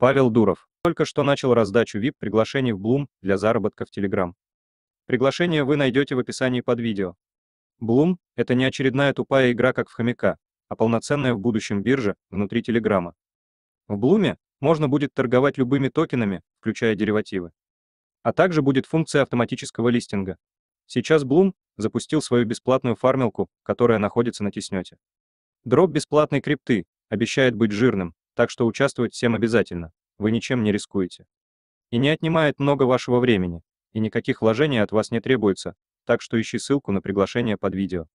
Павел Дуров. Только что начал раздачу VIP-приглашений в Bloom для заработка в Telegram. Приглашение вы найдете в описании под видео. Bloom — это не очередная тупая игра, как в хомяка, а полноценная в будущем биржа внутри Телеграма. В Блуме можно будет торговать любыми токенами, включая деривативы. А также будет функция автоматического листинга. Сейчас Bloom запустил свою бесплатную фармилку, которая находится на теснете. Дроп бесплатной крипты обещает быть жирным, так что участвовать всем обязательно, вы ничем не рискуете. И не отнимает много вашего времени, и никаких вложений от вас не требуется, так что ищи ссылку на приглашение под видео.